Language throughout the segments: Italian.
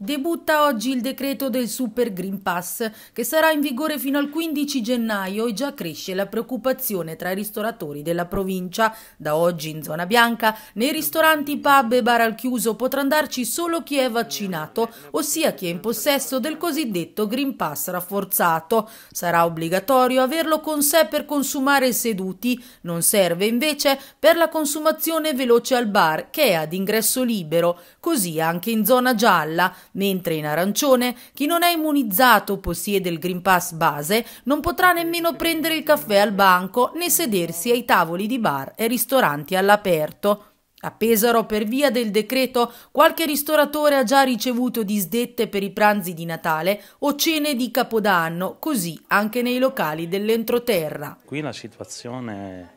Debutta oggi il decreto del Super Green Pass, che sarà in vigore fino al 15 gennaio e già cresce la preoccupazione tra i ristoratori della provincia. Da oggi in zona bianca, nei ristoranti, pub e bar al chiuso potrà andarci solo chi è vaccinato, ossia chi è in possesso del cosiddetto Green Pass rafforzato. Sarà obbligatorio averlo con sé per consumare seduti, non serve invece per la consumazione veloce al bar, che è ad ingresso libero, così anche in zona gialla mentre in arancione chi non è immunizzato o possiede il Green Pass base non potrà nemmeno prendere il caffè al banco né sedersi ai tavoli di bar e ristoranti all'aperto. A Pesaro, per via del decreto, qualche ristoratore ha già ricevuto disdette per i pranzi di Natale o cene di Capodanno, così anche nei locali dell'entroterra. Qui la situazione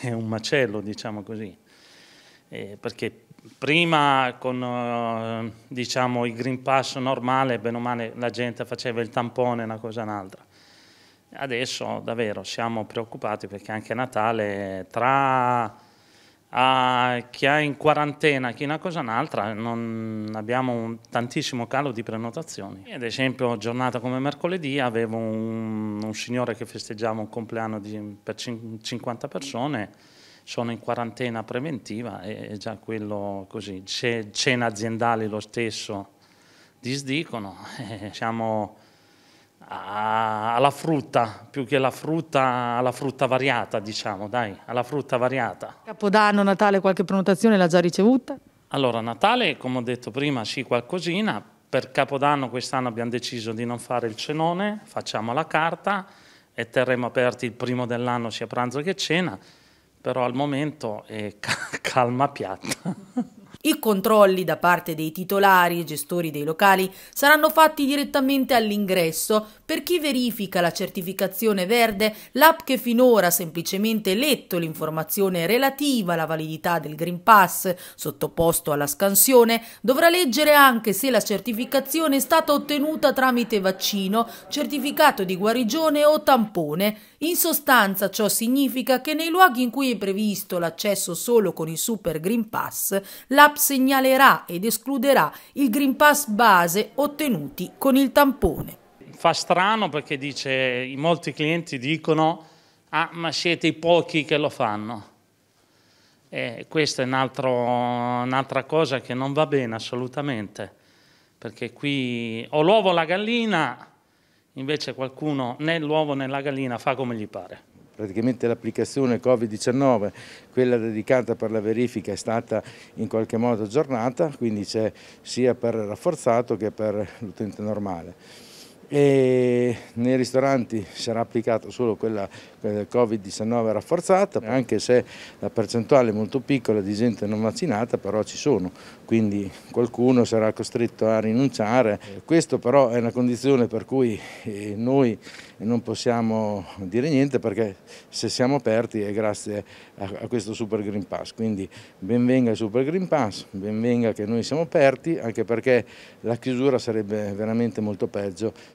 è un macello, diciamo così, eh, perché prima con eh, diciamo, il Green Pass normale, bene o male la gente faceva il tampone, una cosa e un'altra. Adesso davvero siamo preoccupati perché anche a Natale tra a chi è in quarantena, chi una cosa o un'altra, non abbiamo un tantissimo calo di prenotazioni. Ad esempio, giornata come mercoledì avevo un, un signore che festeggiava un compleanno di, per 50 persone sono in quarantena preventiva e è già quello così. C cene aziendali lo stesso disdicono, eh, siamo alla frutta, più che alla frutta, alla frutta variata, diciamo, dai, alla frutta variata. Capodanno, Natale, qualche prenotazione l'ha già ricevuta? Allora, Natale, come ho detto prima, sì, qualcosina. Per Capodanno quest'anno abbiamo deciso di non fare il cenone, facciamo la carta e terremo aperti il primo dell'anno sia pranzo che cena però al momento è calma piatta. I controlli da parte dei titolari e gestori dei locali saranno fatti direttamente all'ingresso per chi verifica la certificazione verde, l'app che finora ha semplicemente letto l'informazione relativa alla validità del Green Pass sottoposto alla scansione, dovrà leggere anche se la certificazione è stata ottenuta tramite vaccino, certificato di guarigione o tampone. In sostanza ciò significa che nei luoghi in cui è previsto l'accesso solo con il Super Green Pass, l'app segnalerà ed escluderà il Green Pass base ottenuti con il tampone fa strano perché dice, molti clienti dicono, ah ma siete i pochi che lo fanno. E questa è un'altra un cosa che non va bene assolutamente, perché qui o l'uovo o la gallina, invece qualcuno né l'uovo né la gallina fa come gli pare praticamente l'applicazione Covid-19, quella dedicata per la verifica è stata in qualche modo aggiornata, quindi c'è sia per rafforzato che per l'utente normale e nei ristoranti sarà applicata solo quella, quella eh, Covid-19 rafforzata, anche se la percentuale è molto piccola di gente non vaccinata, però ci sono, quindi qualcuno sarà costretto a rinunciare. Questo però è una condizione per cui eh, noi non possiamo dire niente perché se siamo aperti è grazie a questo Super Green Pass, quindi benvenga il Super Green Pass, benvenga che noi siamo aperti, anche perché la chiusura sarebbe veramente molto peggio.